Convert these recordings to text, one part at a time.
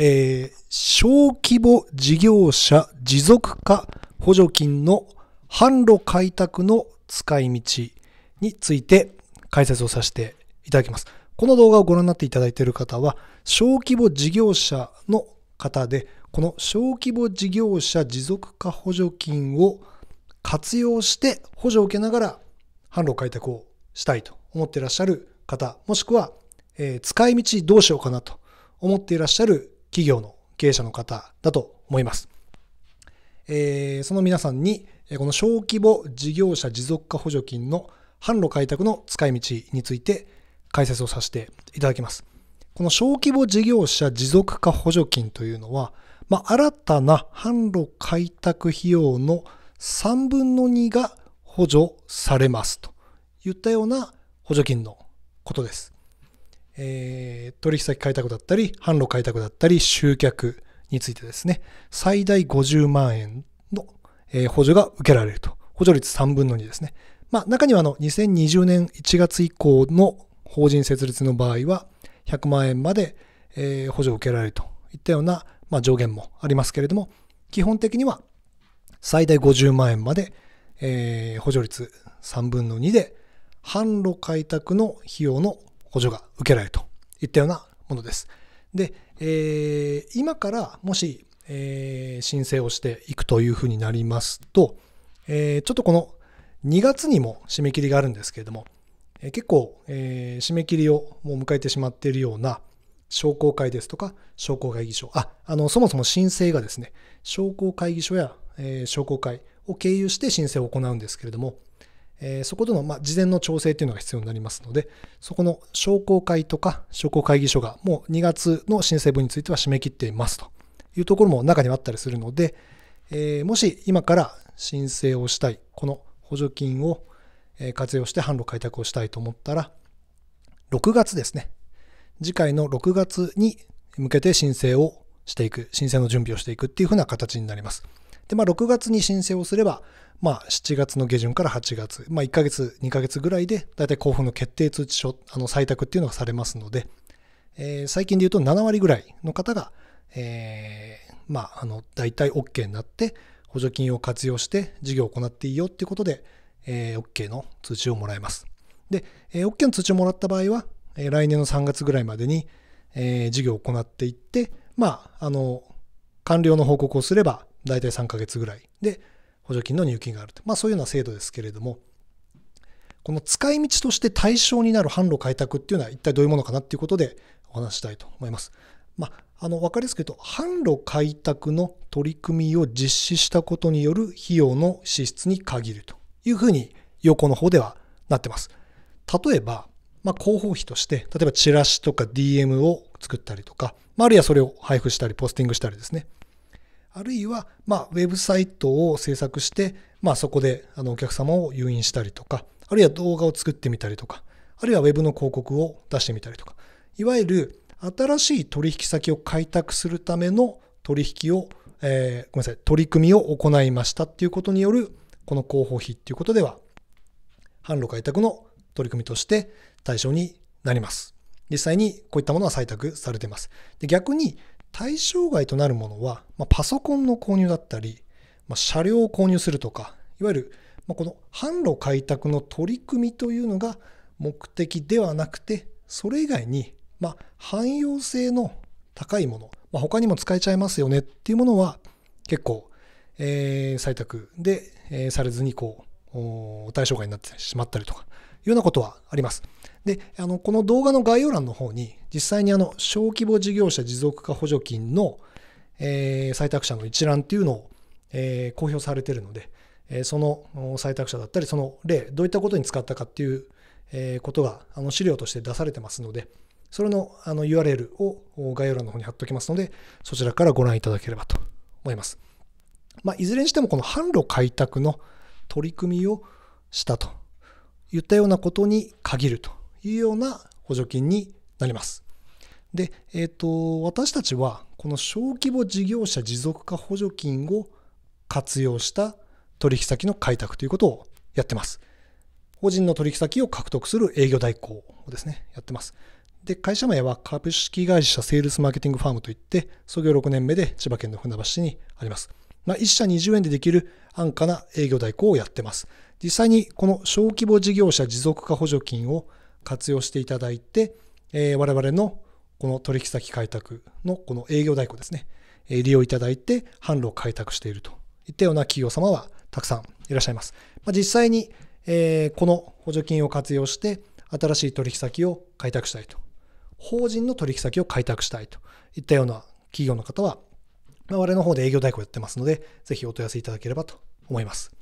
えー、小規模事業者持続化補助金の販路開拓の使い道について解説をさせていただきます。この動画をご覧になっていただいている方は、小規模事業者の方で、この小規模事業者持続化補助金を活用して補助を受けながら販路開拓をしたいと思っていらっしゃる方、もしくは、えー、使い道どうしようかなと思っていらっしゃる企業の経営者の方だと思います。えー、その皆さんに、この小規模事業者持続化補助金の販路開拓の使い道について解説をさせていただきます。この小規模事業者持続化補助金というのは、まあ、新たな販路開拓費用の3分の2が補助されますといったような補助金のことです。えー、取引先開拓だったり、販路開拓だったり、集客についてですね、最大50万円の、えー、補助が受けられると。補助率3分の2ですね。まあ、中にはあの、2020年1月以降の法人設立の場合は、100万円まで、えー、補助を受けられるといったような、まあ、上限もありますけれども、基本的には最大50万円まで、えー、補助率3分の2で、販路開拓の費用の補助が受けられるといったようなものです。で、えー、今からもし、えー、申請をしていくというふうになりますと、えー、ちょっとこの2月にも締め切りがあるんですけれども、え結構、え締め切りをもう迎えてしまっているような商工会ですとか商工会議所、あ、あの、そもそも申請がですね、商工会議所や、え商工会を経由して申請を行うんですけれども、えー、そことの、まあ、事前の調整というのが必要になりますので、そこの商工会とか商工会議所がもう2月の申請分については締め切っていますというところも中にはあったりするので、えー、もし今から申請をしたい、この補助金を活用して販路開拓をしたいと思ったら、6月ですね。次回の6月に向けて申請をしていく、申請の準備をしていくっていうふうな形になります。で、まあ、6月に申請をすれば、まあ、7月の下旬から8月、まあ、1ヶ月、2ヶ月ぐらいで、大体交付の決定通知書、あの採択っていうのがされますので、えー、最近で言うと7割ぐらいの方が、えー、まあ、あの、大体 OK になって、補助金を活用して事業を行っていいよっていうことで、えー、OK の通知をもらえます。で、えー、OK の通知をもらった場合は、えー、来年の3月ぐらいまでに、えー、事業を行っていって、まあ、あの、完了の報告をすれば、大体3ヶ月ぐらいで補助金の入金があると、まあ、そういうような制度ですけれどもこの使い道として対象になる販路開拓っていうのは一体どういうものかなっていうことでお話したいと思います。まあ、あの分かりやすく言うと販路開拓の取り組みを実施したことによる費用の支出に限るというふうに横の方ではなってます。例えば、まあ、広報費として、例えばチラシとか DM を作ったりとか、まあ、あるいはそれを配布したり、ポスティングしたりですね。あるいは、まあ、ウェブサイトを制作して、まあ、そこであのお客様を誘引したりとか、あるいは動画を作ってみたりとか、あるいはウェブの広告を出してみたりとか、いわゆる新しい取引先を開拓するための取引を、えー、ごめんなさい、取り組みを行いましたっていうことによる、この広報費っていうことでは、販路開拓の取り組みとして対象になります。実際にこういったものは採択されています。で逆に対象外となるものは、まあ、パソコンの購入だったり、まあ、車両を購入するとか、いわゆる、まあ、この販路開拓の取り組みというのが目的ではなくて、それ以外に、ま汎用性の高いもの、ま他にも使えちゃいますよねっていうものは結構、えー、採択で、えー、されずにこう対象外になってしまったりとかいうようなことはあります。で、あの、この動画の概要欄の方に、実際にあの、小規模事業者持続化補助金の、えー、採択者の一覧っていうのを、えー、公表されてるので、えー、その採択者だったり、その例、どういったことに使ったかっていう、えことが、あの、資料として出されてますので、それのあの URL を概要欄の方に貼っておきますので、そちらからご覧いただければと思います。まあ、いずれにしてもこの販路開拓の取り組みをしたと言ったようなことに限るというような補助金になります。で、えーと、私たちはこの小規模事業者持続化補助金を活用した取引先の開拓ということをやってます。法人の取引先を獲得する営業代行をですね、やってます。で、会社名は株式会社セールスマーケティングファームといって、創業6年目で千葉県の船橋市にあります。まあ、1社20円でできる安価な営業代行をやってます。実際にこの小規模事業者持続化補助金を活用していただいて、え我々のこの取引先開拓のこの営業代行ですね、え利用いただいて販路を開拓しているといったような企業様はたくさんいらっしゃいます。ま実際に、えこの補助金を活用して新しい取引先を開拓したいと。法人の取引先を開拓したいといったような企業の方は、我々の方で営業代行やってますので、ぜひお問い合わせいただければと思います。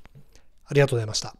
ありがとうございました。